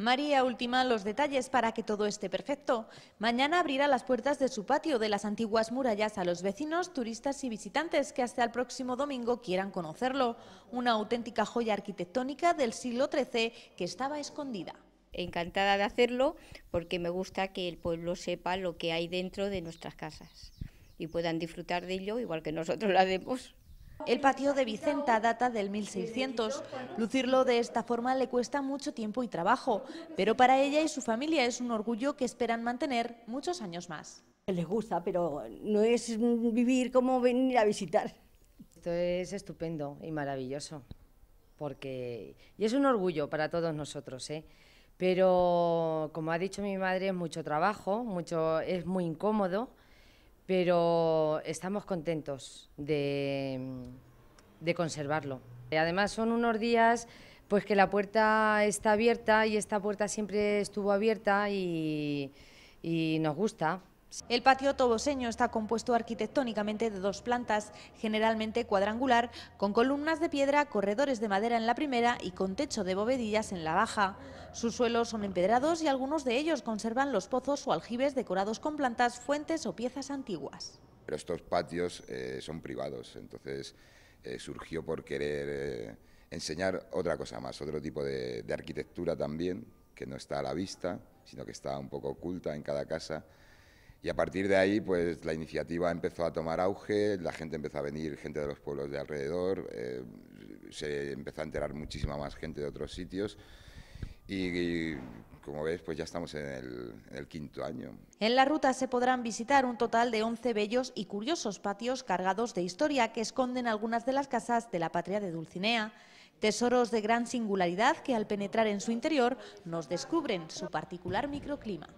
María ultima los detalles para que todo esté perfecto. Mañana abrirá las puertas de su patio de las antiguas murallas a los vecinos, turistas y visitantes que hasta el próximo domingo quieran conocerlo. Una auténtica joya arquitectónica del siglo XIII que estaba escondida. Encantada de hacerlo porque me gusta que el pueblo sepa lo que hay dentro de nuestras casas y puedan disfrutar de ello igual que nosotros la hacemos. El patio de Vicenta data del 1600. Lucirlo de esta forma le cuesta mucho tiempo y trabajo, pero para ella y su familia es un orgullo que esperan mantener muchos años más. Les gusta, pero no es vivir como venir a visitar. Esto es estupendo y maravilloso, porque y es un orgullo para todos nosotros, ¿eh? Pero como ha dicho mi madre, es mucho trabajo, mucho es muy incómodo pero estamos contentos de, conservarlo. Además son unos días pues que la puerta está abierta y esta puerta siempre estuvo abierta y nos gusta. El patio toboseño está compuesto arquitectónicamente de dos plantas, generalmente cuadrangular, con columnas de piedra, corredores de madera en la primera y con techo de bovedillas en la baja. Sus suelos son empedrados y algunos de ellos conservan los pozos o aljibes decorados con plantas, fuentes o piezas antiguas. Pero estos patios eh, son privados, entonces eh, surgió por querer eh, enseñar otra cosa más, otro tipo de arquitectura también, que no está a la vista, sino que está un poco oculta en cada casa y a partir de ahí, pues la iniciativa empezó a tomar auge, la gente empezó a venir, gente de los pueblos de alrededor, eh, se empezó a enterar muchísima más gente de otros sitios. Y, como ves, pues ya estamos en el, en el, quinto año. En la ruta se podrán visitar un total de 11 bellos y curiosos patios cargados de historia que esconden algunas de las casas de la patria de Dulcinea. Tesoros de gran singularidad que al penetrar en su interior nos descubren su particular microclima.